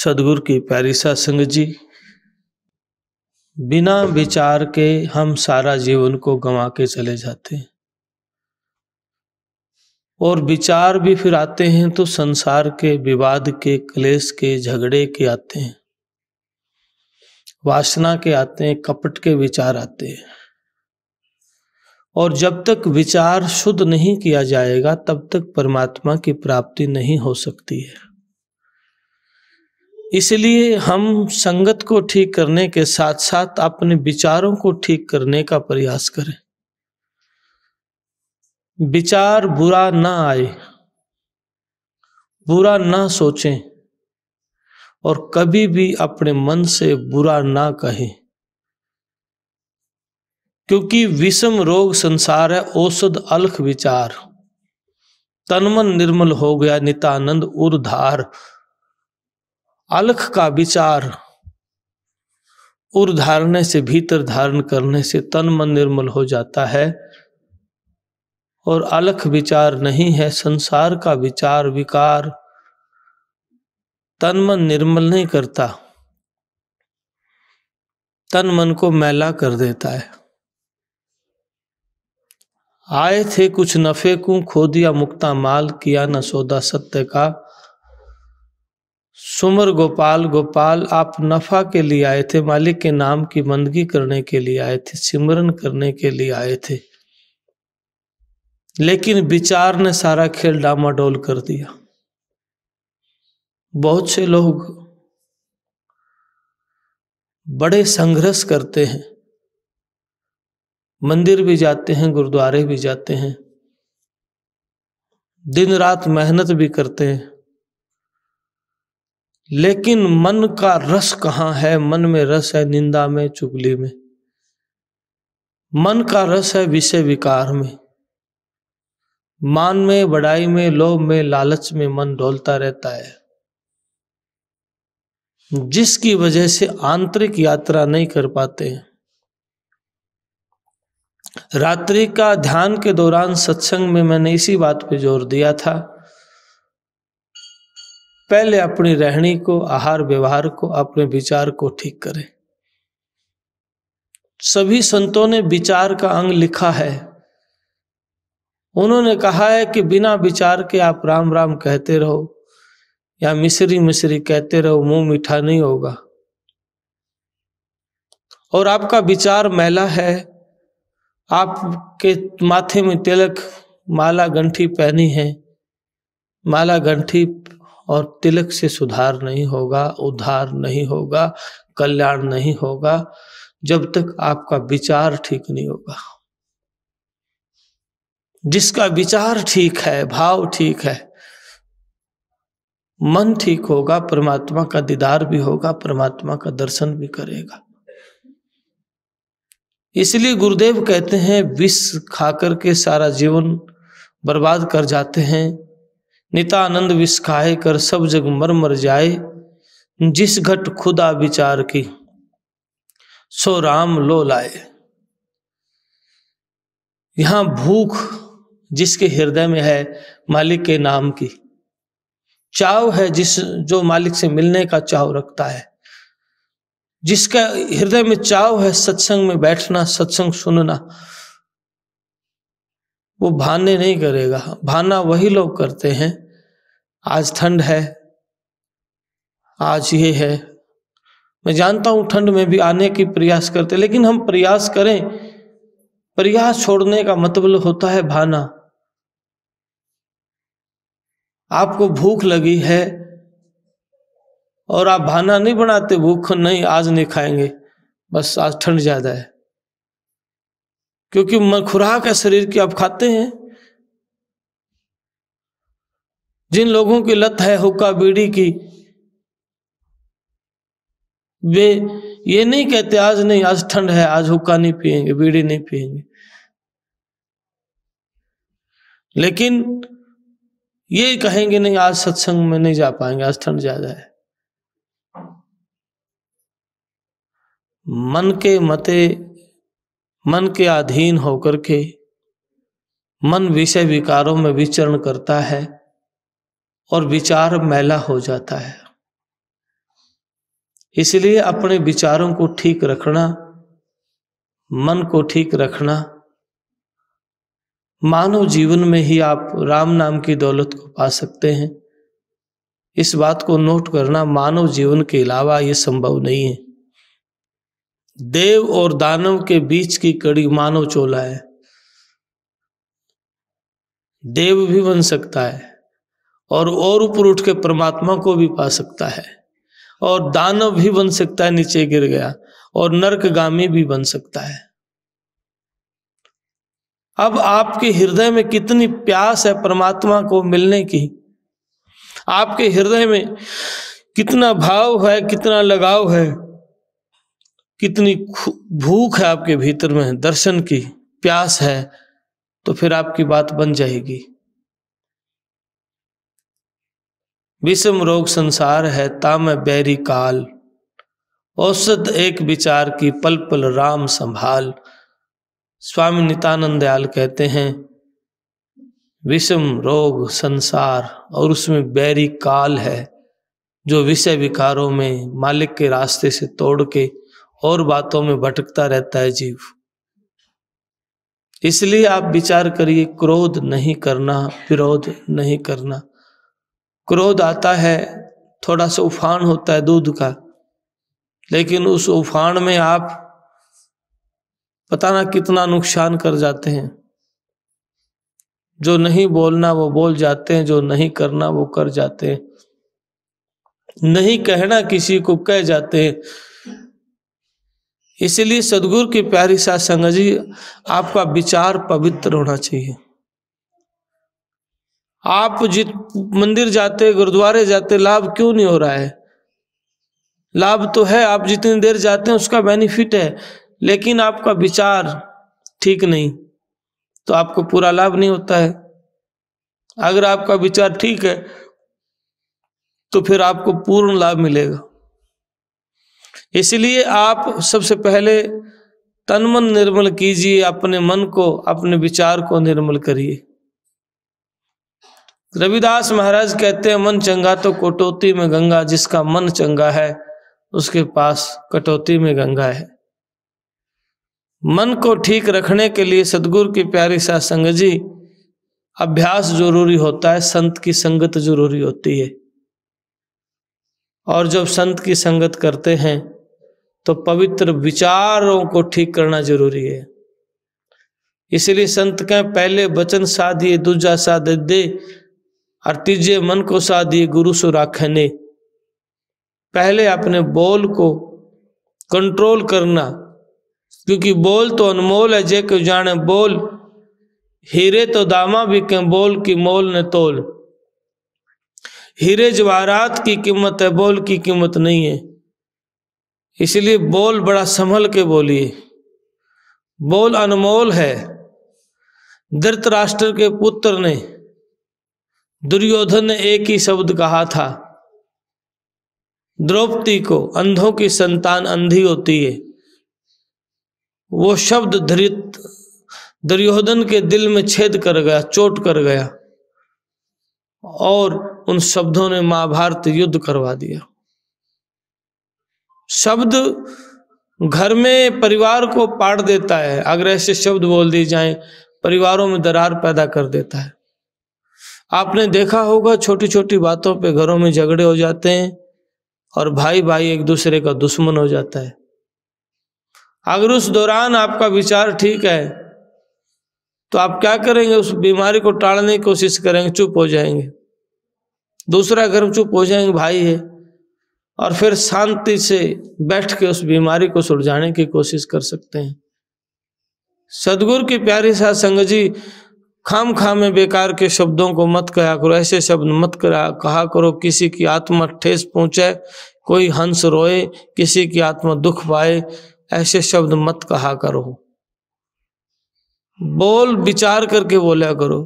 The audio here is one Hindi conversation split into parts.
सदगुरु की पैरिसा सत्संग जी बिना विचार के हम सारा जीवन को गंवा के चले जाते हैं और विचार भी फिर आते हैं तो संसार के विवाद के क्लेश के झगड़े के आते हैं वासना के आते हैं कपट के विचार आते हैं और जब तक विचार शुद्ध नहीं किया जाएगा तब तक परमात्मा की प्राप्ति नहीं हो सकती है इसलिए हम संगत को ठीक करने के साथ साथ अपने विचारों को ठीक करने का प्रयास करें विचार बुरा ना आए बुरा ना सोचें और कभी भी अपने मन से बुरा ना कहें क्योंकि विषम रोग संसार है औषध अलख विचार तनमन निर्मल हो गया नितानंद उर्धार अलख का विचार उर धारने से भीतर धारण करने से तन मन निर्मल हो जाता है और अलख विचार नहीं है संसार का विचार विकार तन मन निर्मल नहीं करता तन मन को मैला कर देता है आए थे कुछ नफे को खो दिया मुक्ता माल किया न सौदा सत्य का सुमर गोपाल गोपाल आप नफा के लिए आए थे मालिक के नाम की मंदगी करने के लिए आए थे सिमरन करने के लिए आए थे लेकिन विचार ने सारा खेल डामाडोल कर दिया बहुत से लोग बड़े संघर्ष करते हैं मंदिर भी जाते हैं गुरुद्वारे भी जाते हैं दिन रात मेहनत भी करते हैं लेकिन मन का रस कहाँ है मन में रस है निंदा में चुगली में मन का रस है विषय विकार में मान में बड़ाई में लोभ में लालच में मन डोलता रहता है जिसकी वजह से आंतरिक यात्रा नहीं कर पाते हैं रात्रि का ध्यान के दौरान सत्संग में मैंने इसी बात पर जोर दिया था पहले अपनी रहनी को आहार व्यवहार को अपने विचार को ठीक करें सभी संतों ने विचार का अंग लिखा है उन्होंने कहा है कि बिना विचार के आप राम राम कहते रहो या मिश्री मिश्री कहते रहो मुंह मीठा नहीं होगा और आपका विचार मैला है आपके माथे में तिलक माला गंठी पहनी है माला गंठी और तिलक से सुधार नहीं होगा उद्धार नहीं होगा कल्याण नहीं होगा जब तक आपका विचार ठीक नहीं होगा जिसका विचार ठीक है भाव ठीक है मन ठीक होगा परमात्मा का दीदार भी होगा परमात्मा का दर्शन भी करेगा इसलिए गुरुदेव कहते हैं विष खाकर के सारा जीवन बर्बाद कर जाते हैं नितानंद विस्खाए कर सब जग मर मर जाए जिस घट खुदा विचार की सो राम लो लाए यहां भूख जिसके हृदय में है मालिक के नाम की चाव है जिस जो मालिक से मिलने का चाव रखता है जिसका हृदय में चाव है सत्संग में बैठना सत्संग सुनना वो भाने नहीं करेगा भाना वही लोग करते हैं आज ठंड है आज ये है मैं जानता हूं ठंड में भी आने की प्रयास करते लेकिन हम प्रयास करें प्रयास छोड़ने का मतलब होता है भाना आपको भूख लगी है और आप भाना नहीं बनाते भूख नहीं आज नहीं खाएंगे बस आज ठंड ज़्यादा है क्योंकि खुराक है शरीर की आप खाते हैं जिन लोगों की लत है हुक्का बीड़ी की वे ये नहीं कहते आज नहीं आज ठंड है आज हुक्का नहीं पिएंगे बीड़ी नहीं पिएंगे लेकिन ये कहेंगे नहीं आज सत्संग में नहीं जा पाएंगे आज ठंड ज्यादा है मन के मते मन के अधीन होकर के मन विषय विकारों में विचरण करता है और विचार मैला हो जाता है इसलिए अपने विचारों को ठीक रखना मन को ठीक रखना मानव जीवन में ही आप राम नाम की दौलत को पा सकते हैं इस बात को नोट करना मानव जीवन के अलावा ये संभव नहीं है देव और दानव के बीच की कड़ी मानव चोला है देव भी बन सकता है और और ऊपर उठ के परमात्मा को भी पा सकता है और दानव भी बन सकता है नीचे गिर गया और नर्कगामी भी बन सकता है अब आपके हृदय में कितनी प्यास है परमात्मा को मिलने की आपके हृदय में कितना भाव है कितना लगाव है कितनी भूख है आपके भीतर में दर्शन की प्यास है तो फिर आपकी बात बन जाएगी विषम रोग संसार है ताम बैरी काल औसत एक विचार की पल पल राम संभाल स्वामी नितानंद दयाल कहते हैं विषम रोग संसार और उसमें बैरी काल है जो विषय विकारों में मालिक के रास्ते से तोड़ के और बातों में भटकता रहता है जीव इसलिए आप विचार करिए क्रोध नहीं करना विरोध नहीं करना क्रोध आता है थोड़ा सा उफान होता है दूध का लेकिन उस उफान में आप पता ना कितना नुकसान कर जाते हैं जो नहीं बोलना वो बोल जाते हैं जो नहीं करना वो कर जाते हैं नहीं कहना किसी को कह जाते हैं इसलिए सदगुरु की प्यारी सा संग जी आपका विचार पवित्र होना चाहिए आप जित मंदिर जाते गुरुद्वारे जाते लाभ क्यों नहीं हो रहा है लाभ तो है आप जितनी देर जाते हैं उसका बेनिफिट है लेकिन आपका विचार ठीक नहीं तो आपको पूरा लाभ नहीं होता है अगर आपका विचार ठीक है तो फिर आपको पूर्ण लाभ मिलेगा इसलिए आप सबसे पहले तन मन निर्मल कीजिए अपने मन को अपने विचार को निर्मल करिए रविदास महाराज कहते हैं मन चंगा तो कटौती में गंगा जिसका मन चंगा है उसके पास कटौती में गंगा है मन को ठीक रखने के लिए सदगुरु की प्यारी सासंग जी अभ्यास जरूरी होता है संत की संगत जरूरी होती है और जब संत की संगत करते हैं तो पवित्र विचारों को ठीक करना जरूरी है इसलिए संत कहें पहले वचन साधिए दूजा साध दे और तीजे मन को साधी गुरु सो राखने पहले अपने बोल को कंट्रोल करना क्योंकि बोल तो अनमोल है जे को जाने बोल हीरे तो दामा भी के बोल की मोल ने तोल हीरे जवाहरात की कीमत है बोल की कीमत नहीं है इसलिए बोल बड़ा संभल के बोलिए बोल अनमोल है धृतराष्ट्र के पुत्र ने दुर्योधन ने एक ही शब्द कहा था द्रौपदी को अंधों की संतान अंधी होती है वो शब्द धृत दुर्योधन के दिल में छेद कर गया चोट कर गया और उन शब्दों ने महाभारत युद्ध करवा दिया शब्द घर में परिवार को पाड़ देता है आग्रह से शब्द बोल दिए जाए परिवारों में दरार पैदा कर देता है आपने देखा होगा छोटी छोटी बातों पे घरों में झगड़े हो जाते हैं और भाई भाई एक दूसरे का दुश्मन हो जाता है अगर उस दौरान आपका विचार ठीक है तो आप क्या करेंगे उस बीमारी को टालने की कोशिश करेंगे चुप हो जाएंगे दूसरा घर चुप हो जाएंगे भाई है और फिर शांति से बैठ के उस बीमारी को सुलझाने की कोशिश कर सकते हैं सदगुरु की प्यारी सा संग जी खाम खाम में बेकार के शब्दों को मत कहा करो ऐसे शब्द मत करा कहा करो किसी की आत्मा ठेस पहुंचे कोई हंस रोए किसी की आत्मा दुख पाए ऐसे शब्द मत कहा करो बोल विचार करके बोला करो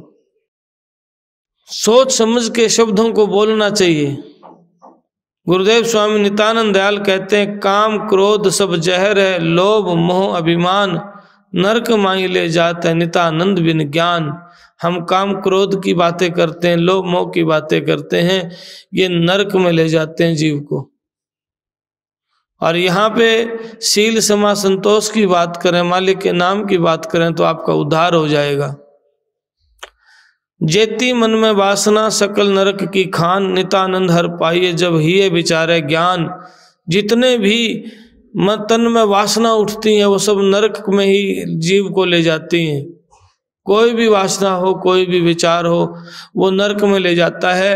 सोच समझ के शब्दों को बोलना चाहिए गुरुदेव स्वामी नितानंद दयाल कहते हैं काम क्रोध सब जहर है लोभ मोह अभिमान नरक मांग ले जाते नितानंद बिन ज्ञान हम काम क्रोध की बातें करते हैं लोभ मोह की बातें करते हैं ये नरक में ले जाते हैं जीव को और यहाँ पे शील समा संतोष की बात करें मालिक के नाम की बात करें तो आपका उद्धार हो जाएगा जेती मन में वासना सकल नरक की खान नितानंद हर पाइये जब ही बिचारे ज्ञान जितने भी तन में वासना उठती है वो सब नरक में ही जीव को ले जाती हैं कोई भी वासना हो कोई भी विचार हो वो नरक में ले जाता है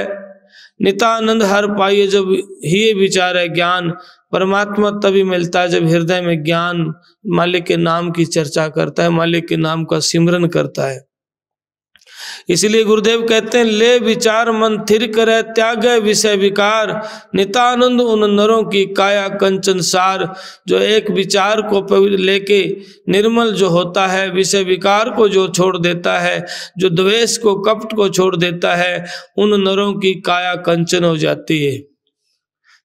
नितानंद हर पाइये जब ही विचार है ज्ञान परमात्मा तभी मिलता है जब हृदय में ज्ञान मालिक के नाम की चर्चा करता है मालिक के नाम का सिमरन करता है इसलिए गुरुदेव कहते हैं ले विचार मन थिर करे त्याग विषय विकार नितानंद उन नरों की काया कंचन सार जो एक विचार को लेके निर्मल जो होता है विषय विकार को जो छोड़ देता है जो द्वेष को कपट को छोड़ देता है उन नरों की काया कंचन हो जाती है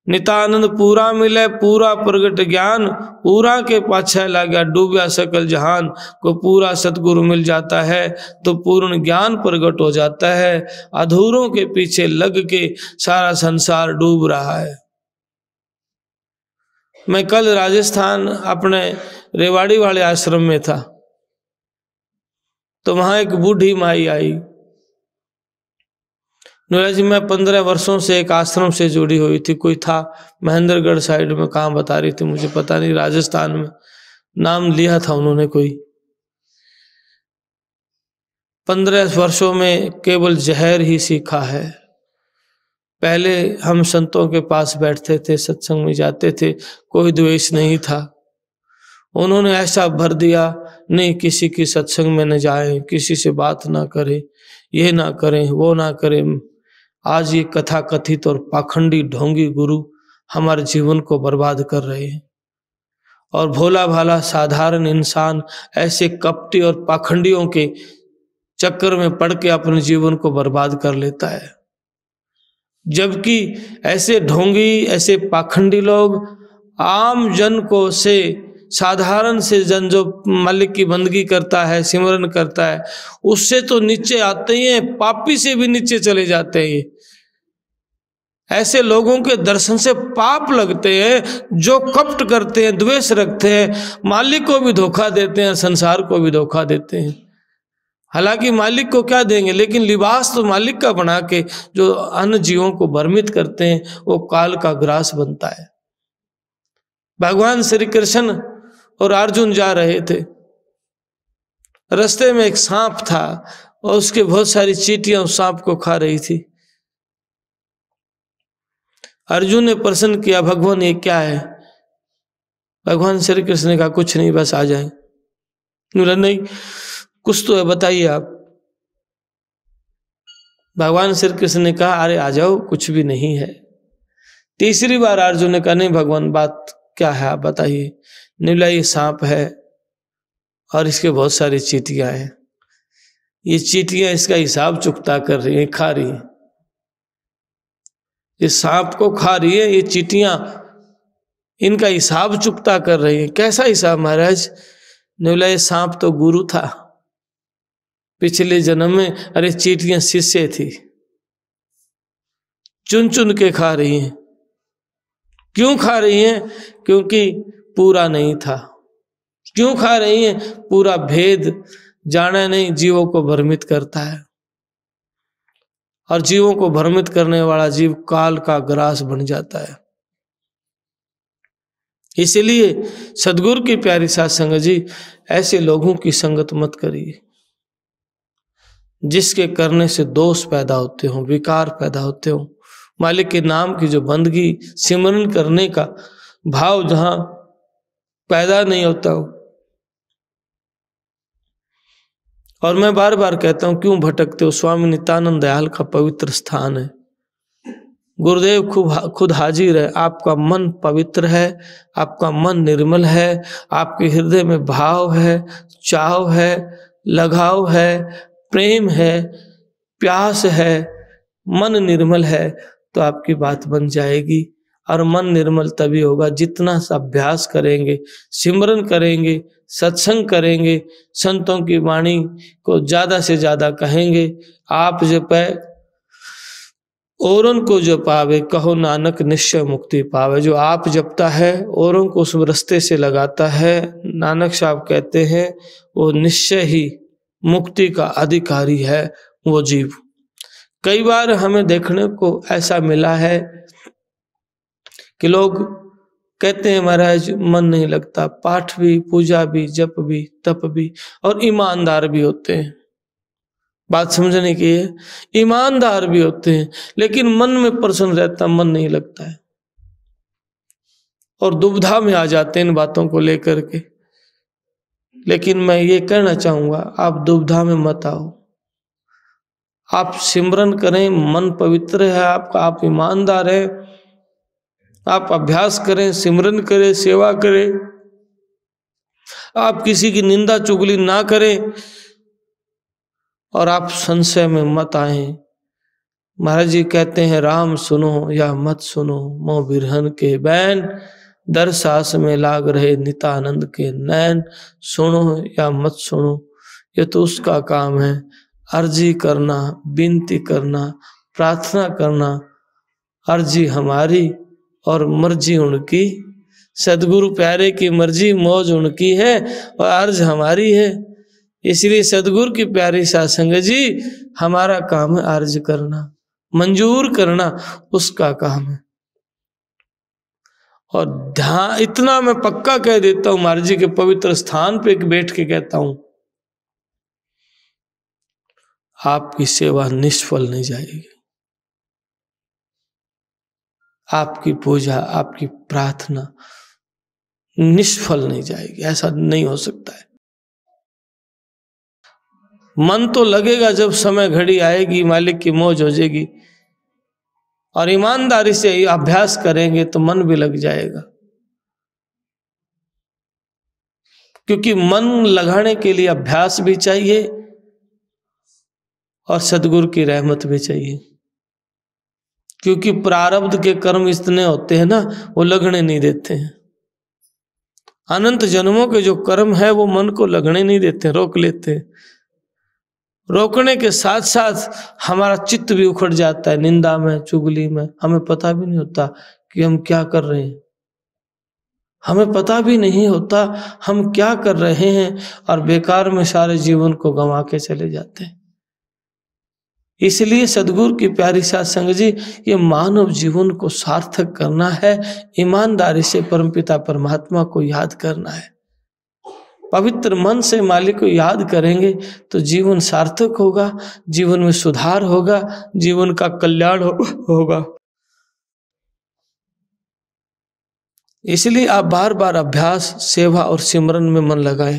नितानंद पूरा मिले पूरा प्रगट ज्ञान पूरा के पाछा गया डूबिया सकल जहान को पूरा सतगुरु मिल जाता है तो पूर्ण ज्ञान प्रगट हो जाता है अधूरों के पीछे लग के सारा संसार डूब रहा है मैं कल राजस्थान अपने रेवाड़ी वाले आश्रम में था तो वहां एक बूढ़ी माई आई नोरा जी मैं पंद्रह वर्षों से एक आश्रम से जुड़ी हुई थी कोई था महेंद्रगढ़ साइड में कहा बता रही थी मुझे पता नहीं राजस्थान में नाम लिया था उन्होंने कोई पंद्रह वर्षों में केवल जहर ही सीखा है पहले हम संतों के पास बैठते थे सत्संग में जाते थे कोई द्वेष नहीं था उन्होंने ऐसा भर दिया नहीं किसी की सत्संग में न जाए किसी से बात ना करें ये ना करें वो ना करें आज ये कथा कथित और पाखंडी ढोंगी गुरु हमारे जीवन को बर्बाद कर रहे हैं और भोला भाला साधारण इंसान ऐसे कपटी और पाखंडियों के चक्कर में पड़ के अपने जीवन को बर्बाद कर लेता है जबकि ऐसे ढोंगी ऐसे पाखंडी लोग आम जन को से साधारण से जन जो मालिक की बंदगी करता है सिमरन करता है उससे तो नीचे आते ही हैं पापी से भी नीचे चले जाते हैं ऐसे लोगों के दर्शन से पाप लगते हैं जो कपट करते हैं द्वेष रखते हैं मालिक को भी धोखा देते हैं संसार को भी धोखा देते हैं हालांकि मालिक को क्या देंगे लेकिन लिबास तो मालिक का बना के जो अन्य जीवों को भ्रमित करते हैं वो काल का ग्रास बनता है भगवान श्री कृष्ण और अर्जुन जा रहे थे रस्ते में एक सांप था और उसके बहुत सारी चीटियां उस सांप को खा रही थी अर्जुन ने प्रश्न किया भगवान ये क्या है भगवान श्री कृष्ण का कुछ नहीं बस आ जाए बोला नहीं कुछ तो है बताइए आप भगवान श्री कृष्ण ने कहा अरे आ जाओ कुछ भी नहीं है तीसरी बार अर्जुन ने कहा नहीं भगवान बात क्या है आप बताइए नीला ये सांप है और इसके बहुत सारी चीटियां हैं ये चीटियां इसका हिसाब चुकता कर रही हैं खा रही हैं ये सांप को खा रही है ये चीटियां इनका हिसाब चुकता कर रही है कैसा हिसाब महाराज ने बोला ये सांप तो गुरु था पिछले जन्म में अरे चीटियां शिष्य थी चुन चुन के खा रही हैं क्यों खा रही हैं क्योंकि पूरा नहीं था क्यों खा रही हैं पूरा भेद जाना नहीं जीवों को भ्रमित करता है और जीवों को भ्रमित करने वाला जीव काल का ग्रास बन जाता है इसलिए सदगुरु की प्यारी संग जी ऐसे लोगों की संगत मत करिए जिसके करने से दोष पैदा होते हो विकार पैदा होते हो मालिक के नाम की जो बंदगी सिमरन करने का भाव जहां पैदा नहीं होता हो और मैं बार बार कहता हूँ क्यों भटकते हो स्वामी नित्यानंद दयाल का पवित्र स्थान है गुरुदेव खुद खुद हाजिर है आपका मन पवित्र है आपका मन निर्मल है आपके हृदय में भाव है चाव है लगाव है प्रेम है प्यास है मन निर्मल है तो आपकी बात बन जाएगी और मन निर्मल तभी होगा जितना अभ्यास करेंगे सिमरन करेंगे सत्संग करेंगे संतों की वाणी को ज्यादा से ज्यादा कहेंगे आप जो पै औरों को जो पावे कहो नानक निश्चय मुक्ति पावे जो आप जपता है औरों को उस रस्ते से लगाता है नानक साहब कहते हैं वो निश्चय ही मुक्ति का अधिकारी है वो जीव कई बार हमें देखने को ऐसा मिला है कि लोग कहते हैं महाराज मन नहीं लगता पाठ भी पूजा भी जप भी तप भी और ईमानदार भी होते हैं बात समझने की है ईमानदार भी होते हैं लेकिन मन में प्रसन्न रहता मन नहीं लगता है और दुविधा में आ जाते हैं इन बातों को लेकर के लेकिन मैं ये कहना चाहूंगा आप दुविधा में मत आओ आप सिमरन करें मन पवित्र है आपका आप ईमानदार है आप अभ्यास करें सिमरन करें सेवा करें आप किसी की निंदा चुगली ना करें और आप संशय में मत आए महाराज जी कहते हैं राम सुनो या मत सुनो मो बिरहन के बैन दर सास में लाग रहे नितानंद के नैन सुनो या मत सुनो ये तो उसका काम है अर्जी करना विनती करना प्रार्थना करना अर्जी हमारी और मर्जी उनकी सदगुरु प्यारे की मर्जी मौज उनकी है और अर्ज हमारी है इसलिए सदगुरु की प्यारी सासंग जी हमारा काम है अर्ज करना मंजूर करना उसका काम है और ध्यान इतना मैं पक्का कह देता हूं महाराज जी के पवित्र स्थान पे बैठ के कहता हूं आपकी सेवा निष्फल नहीं जाएगी आपकी पूजा आपकी प्रार्थना निष्फल नहीं जाएगी ऐसा नहीं हो सकता है मन तो लगेगा जब समय घड़ी आएगी मालिक की मौज हो जाएगी और ईमानदारी से अभ्यास करेंगे तो मन भी लग जाएगा क्योंकि मन लगाने के लिए अभ्यास भी चाहिए और सदगुरु की रहमत भी चाहिए क्योंकि प्रारब्ध के कर्म इतने होते हैं ना वो लगने नहीं देते हैं अनंत जन्मों के जो कर्म है वो मन को लगने नहीं देते रोक लेते रोकने के साथ साथ हमारा चित्त भी उखड़ जाता है निंदा में चुगली में हमें पता भी नहीं होता कि हम क्या कर रहे हैं हमें पता भी नहीं होता हम क्या कर रहे हैं और बेकार में सारे जीवन को गंवा के चले जाते हैं इसलिए सदगुरु की प्यारी सत्संग जी ये मानव जीवन को सार्थक करना है ईमानदारी से परमपिता परमात्मा को याद करना है पवित्र मन से मालिक को याद करेंगे तो जीवन सार्थक होगा जीवन में सुधार होगा जीवन का कल्याण हो, होगा इसलिए आप बार बार अभ्यास सेवा और सिमरन में मन लगाएं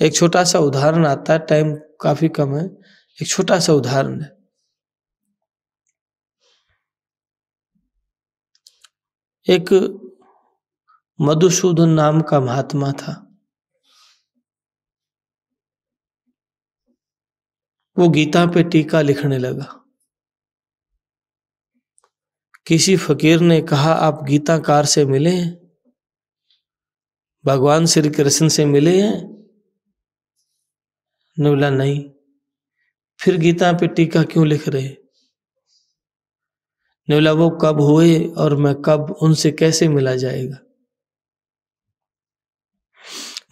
एक छोटा सा उदाहरण आता है टाइम काफी कम है एक छोटा सा उदाहरण है एक मधुसूदन नाम का महात्मा था वो गीता पे टीका लिखने लगा किसी फकीर ने कहा आप गीताकार से मिले हैं भगवान श्री कृष्ण से मिले हैं उन्होंने बोला नहीं फिर गीता पे टीका क्यों लिख रहे ने बोला वो कब हुए और मैं कब उनसे कैसे मिला जाएगा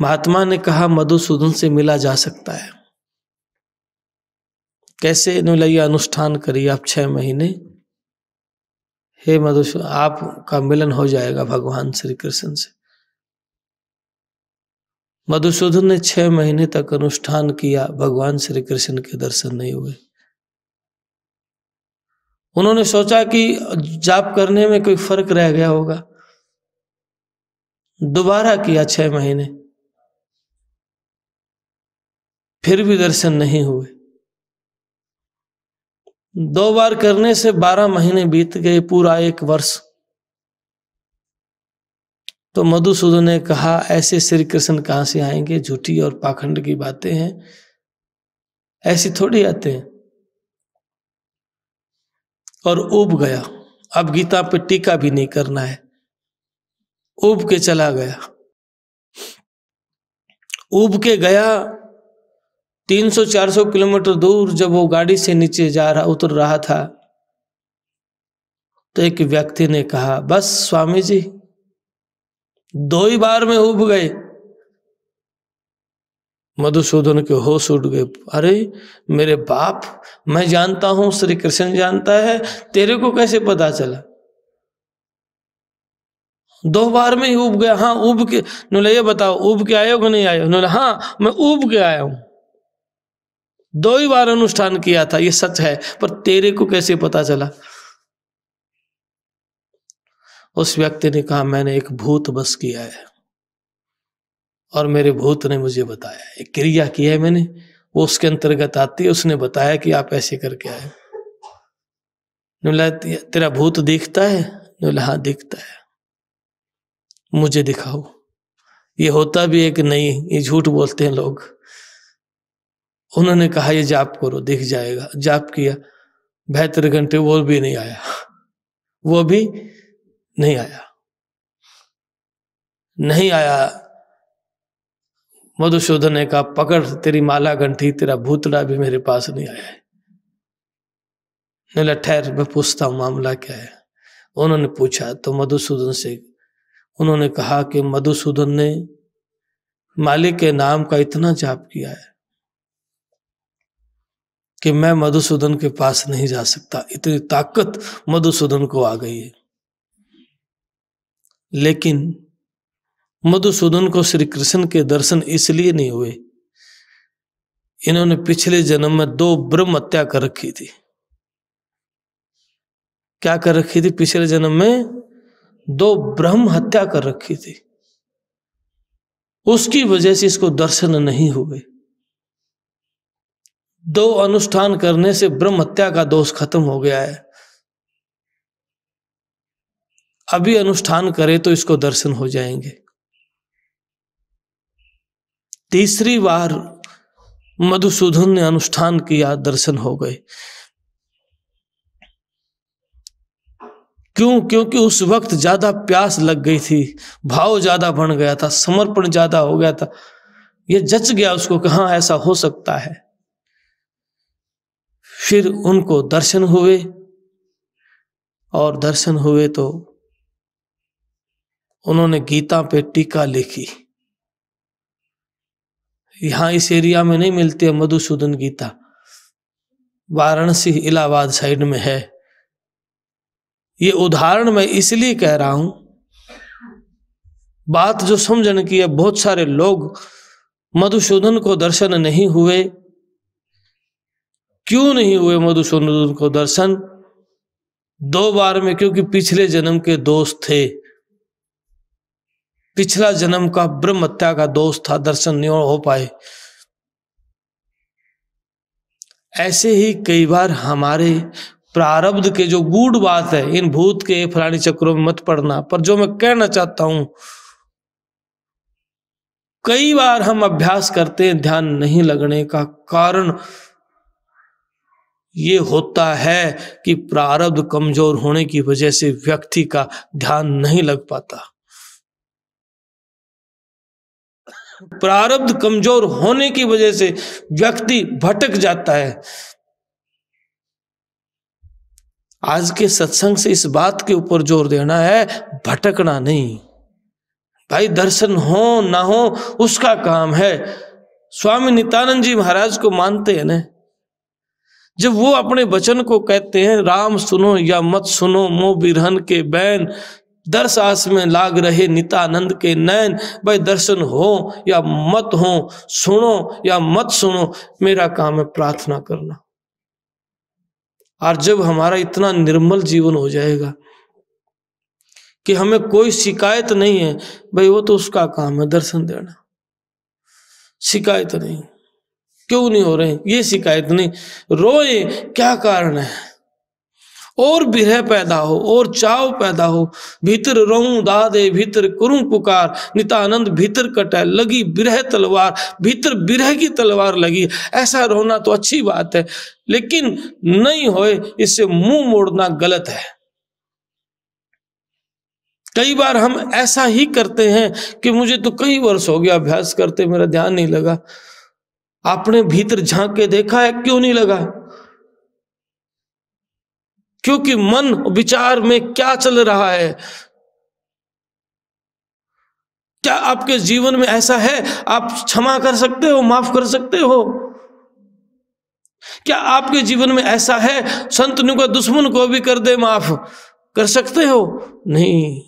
महात्मा ने कहा मधुसूदन से मिला जा सकता है कैसे नुलैया अनुष्ठान करिए आप छह महीने हे मधुसूदन आपका मिलन हो जाएगा भगवान श्री कृष्ण से मधुसूदन ने छह महीने तक अनुष्ठान किया भगवान श्री कृष्ण के दर्शन नहीं हुए उन्होंने सोचा कि जाप करने में कोई फर्क रह गया होगा दोबारा किया छह महीने फिर भी दर्शन नहीं हुए दो बार करने से बारह महीने बीत गए पूरा एक वर्ष तो मधुसूदन ने कहा ऐसे श्री कृष्ण कहाँ से आएंगे झूठी और पाखंड की बातें हैं ऐसी थोड़ी आते हैं और उब गया अब गीता पे टीका भी नहीं करना है उब के चला गया उब के गया 300-400 किलोमीटर दूर जब वो गाड़ी से नीचे जा रहा उतर रहा था तो एक व्यक्ति ने कहा बस स्वामी जी दो ही बार में उब गए मधुसूदन के होश उठ गए अरे मेरे बाप मैं जानता हूं श्री कृष्ण जानता है तेरे को कैसे पता चला दो बार में ही उब गया हाँ उब के नोले ये बताओ उब के आयो कि नहीं आयो नोले हाँ मैं उब के आया हूं दो ही बार अनुष्ठान किया था ये सच है पर तेरे को कैसे पता चला उस व्यक्ति ने कहा मैंने एक भूत बस किया है और मेरे भूत ने मुझे बताया एक क्रिया की है मैंने वो उसके अंतर्गत आती है उसने बताया कि आप ऐसे करके आए बोला तेरा भूत दिखता है बोला हाँ दिखता है मुझे दिखाओ ये होता भी एक नहीं ये झूठ बोलते हैं लोग उन्होंने कहा ये जाप करो दिख जाएगा जाप किया बेहतर घंटे वो भी नहीं आया वो भी नहीं आया नहीं आया मधुसूदन ने कहा पकड़ तेरी माला घंटी तेरा भूतड़ा भी मेरे पास नहीं आया है ठहर मैं पूछता हूं मामला क्या है उन्होंने पूछा तो मधुसूदन से उन्होंने कहा कि मधुसूदन ने मालिक के नाम का इतना जाप किया है कि मैं मधुसूदन के पास नहीं जा सकता इतनी ताकत मधुसूदन को आ गई है लेकिन मधुसूदन को श्री कृष्ण के दर्शन इसलिए नहीं हुए इन्होंने पिछले जन्म में दो ब्रह्म हत्या कर रखी थी क्या कर रखी थी पिछले जन्म में दो ब्रह्म हत्या कर रखी थी उसकी वजह से इसको दर्शन नहीं हुए दो अनुष्ठान करने से ब्रह्म हत्या का दोष खत्म हो गया है अभी अनुष्ठान करे तो इसको दर्शन हो जाएंगे तीसरी बार मधुसूदन ने अनुष्ठान किया दर्शन हो गए क्यों क्योंकि उस वक्त ज्यादा प्यास लग गई थी भाव ज्यादा बढ़ गया था समर्पण ज्यादा हो गया था ये जच गया उसको कहा ऐसा हो सकता है फिर उनको दर्शन हुए और दर्शन हुए तो उन्होंने गीता पे टीका लिखी यहां इस एरिया में नहीं मिलती है मधुसूदन गीता वाराणसी इलाहाबाद साइड में है ये उदाहरण मैं इसलिए कह रहा हूं बात जो समझने की है बहुत सारे लोग मधुसूदन को दर्शन नहीं हुए क्यों नहीं हुए मधुसूदन को दर्शन दो बार में क्योंकि पिछले जन्म के दोस्त थे पिछला जन्म का ब्रह्म हत्या का दोष था दर्शन नहीं हो पाए ऐसे ही कई बार हमारे प्रारब्ध के जो गूढ़ बात है इन भूत के फलानी चक्रों में मत पड़ना पर जो मैं कहना चाहता हूं कई बार हम अभ्यास करते हैं ध्यान नहीं लगने का कारण ये होता है कि प्रारब्ध कमजोर होने की वजह से व्यक्ति का ध्यान नहीं लग पाता प्रारब्ध कमजोर होने की वजह से व्यक्ति भटक जाता है आज के सत्संग से इस बात के ऊपर जोर देना है भटकना नहीं भाई दर्शन हो ना हो उसका काम है स्वामी नित्यानंद जी महाराज को मानते हैं ना जब वो अपने वचन को कहते हैं राम सुनो या मत सुनो मोह बिरहन के बैन दर्श आस में लाग रहे नितानंद के नयन भाई दर्शन हो या मत हो सुनो या मत सुनो मेरा काम है प्रार्थना करना और जब हमारा इतना निर्मल जीवन हो जाएगा कि हमें कोई शिकायत नहीं है भाई वो तो उसका काम है दर्शन देना शिकायत नहीं क्यों नहीं हो रहे ये शिकायत नहीं रोए क्या कारण है और विरह पैदा हो और चाव पैदा हो भीतर रहूं दादे भीतर करूं पुकार नितानंद भीतर कटे लगी विरह तलवार भीतर विरह की तलवार लगी ऐसा रोना तो अच्छी बात है लेकिन नहीं होए इससे मुंह मोड़ना गलत है कई बार हम ऐसा ही करते हैं कि मुझे तो कई वर्ष हो गया अभ्यास करते मेरा ध्यान नहीं लगा आपने भीतर झांक के देखा है क्यों नहीं लगा क्योंकि मन विचार में क्या चल रहा है क्या आपके जीवन में ऐसा है आप क्षमा कर सकते हो माफ कर सकते हो क्या आपके जीवन में ऐसा है संत का दुश्मन को भी कर दे माफ कर सकते हो नहीं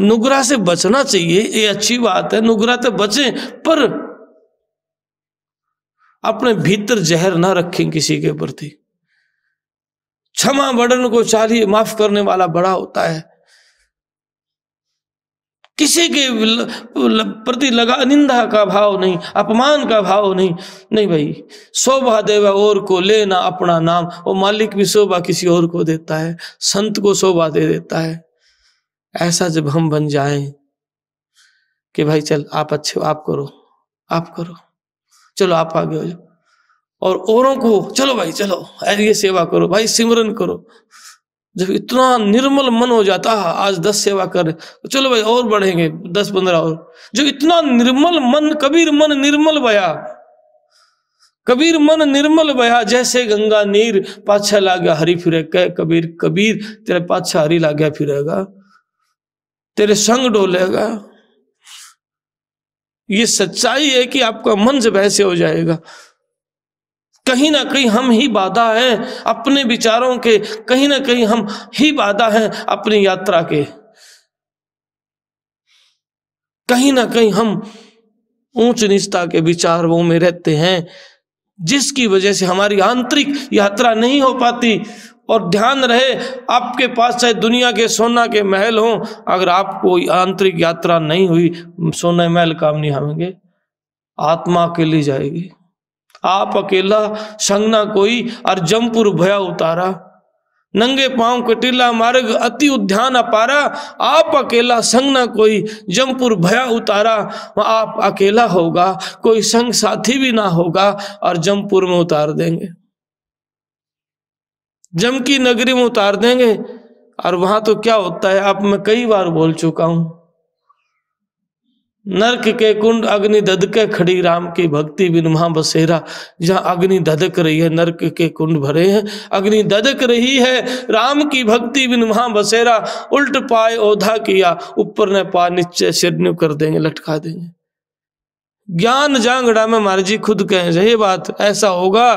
नुगरा से बचना चाहिए ये अच्छी बात है नुगरा तो बचे पर अपने भीतर जहर ना रखें किसी के प्रति क्षमा वर्णन को चाहिए माफ करने वाला बड़ा होता है किसी के प्रति लगा निंदा का भाव नहीं अपमान का भाव नहीं नहीं भाई शोभा देवा और को लेना अपना नाम वो मालिक भी शोभा किसी और को देता है संत को शोभा दे देता है ऐसा जब हम बन जाएं कि भाई चल आप अच्छे आप करो आप करो चलो आप आगे हो जाओ और औरों को चलो भाई चलो ये सेवा करो भाई सिमरन करो जब इतना निर्मल मन हो जाता है आज दस सेवा कर चलो भाई और बढ़ेंगे दस पंद्रह और जो इतना निर्मल मन कबीर मन निर्मल बया कबीर मन निर्मल बया जैसे गंगा नीर पाछा गया हरी फिरे कह कबीर कबीर तेरे पाछा हरी ला गया फिरेगा तेरे संग डोलेगा ये सच्चाई है कि आपका मन जब ऐसे हो जाएगा कहीं ना कहीं हम ही बाधा हैं अपने विचारों के कहीं ना कहीं हम ही बाधा हैं अपनी यात्रा के कहीं ना कहीं हम ऊंच निष्ठा के विचारों में रहते हैं जिसकी वजह से हमारी आंतरिक यात्रा नहीं हो पाती और ध्यान रहे आपके पास चाहे दुनिया के सोना के महल हो अगर आपको आंतरिक यात्रा नहीं हुई सोना महल काम नहीं आएंगे आत्मा लिए जाएगी आप अकेला संगना कोई और जमपुर भया उतारा नंगे पांव कटीला मार्ग अति उद्यान अपारा आप अकेला संग ना कोई जमपुर भया उतारा आप अकेला होगा कोई संग साथी भी ना होगा और जमपुर में उतार देंगे जम की नगरी में उतार देंगे और वहां तो क्या होता है आप मैं कई बार बोल चुका हूं नरक के कुंड अग्नि धदके खड़ी राम की भक्ति बिन महा बसेरा जहाँ अग्नि धदक रही है नरक के कुंड भरे हैं अग्नि धदक रही है राम की भक्ति बिन महा बसेरा उल्ट पाए ओधा किया ऊपर ने पा नीचे सिरन्यू कर देंगे लटका देंगे ज्ञान जांगड़ा में महाराज जी खुद कहें यही बात ऐसा होगा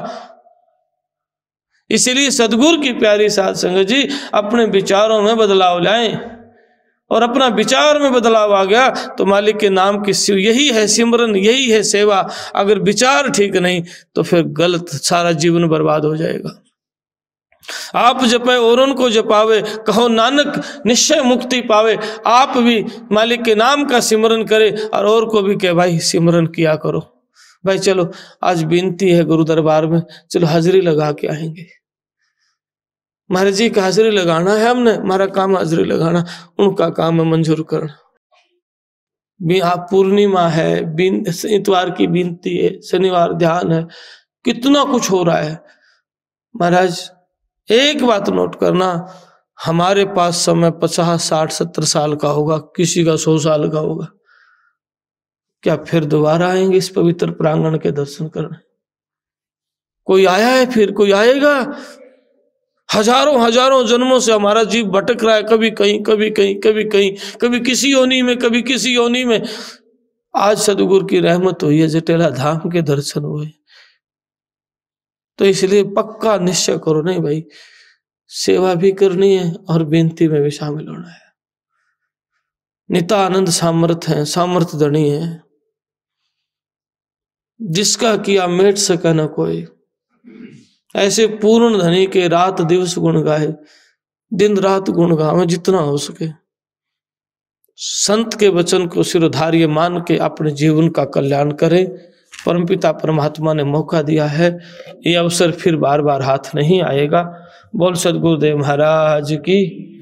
इसलिए सदगुरु की प्यारी साध संगत जी अपने विचारों में बदलाव लाएं और अपना विचार में बदलाव आ गया तो मालिक के नाम की यही है सिमरन यही है सेवा अगर विचार ठीक नहीं तो फिर गलत सारा जीवन बर्बाद हो जाएगा आप जपे और उनको जपावे कहो नानक निश्चय मुक्ति पावे आप भी मालिक के नाम का सिमरन करें और और को भी कह भाई सिमरन किया करो भाई चलो आज विनती है गुरु दरबार में चलो हाजिरी लगा के आएंगे महाराज जी का हाजरी लगाना है हमने हमारा काम हाजरी लगाना उनका काम है मंजूर करना आप पूर्णिमा है इतवार की बिनती है शनिवार ध्यान है कितना कुछ हो रहा है महाराज एक बात नोट करना हमारे पास समय पचास साठ सत्तर साल का होगा किसी का सौ साल का होगा क्या फिर दोबारा आएंगे इस पवित्र प्रांगण के दर्शन करने कोई आया है फिर कोई आएगा हजारों हजारों जन्मों से हमारा जीव भटक रहा है कभी कहीं कभी कहीं कभी कहीं कभी किसी योनी में कभी किसी योनी में आज सदगुरु की रहमत हुई है जटेला धाम के दर्शन हुए तो इसलिए पक्का निश्चय करो नहीं भाई सेवा भी करनी है और बेनती में भी शामिल होना है नितानंद सामर्थ है सामर्थ धनी है जिसका किया मेट सका ना कोई ऐसे पूर्ण धनी के रात दिवस गुण गाए दिन रात गुण गावे जितना हो सके संत के वचन को सिरोधार्य मान के अपने जीवन का कल्याण करें परमपिता परमात्मा ने मौका दिया है ये अवसर फिर बार बार हाथ नहीं आएगा बोल सदगुरुदेव महाराज की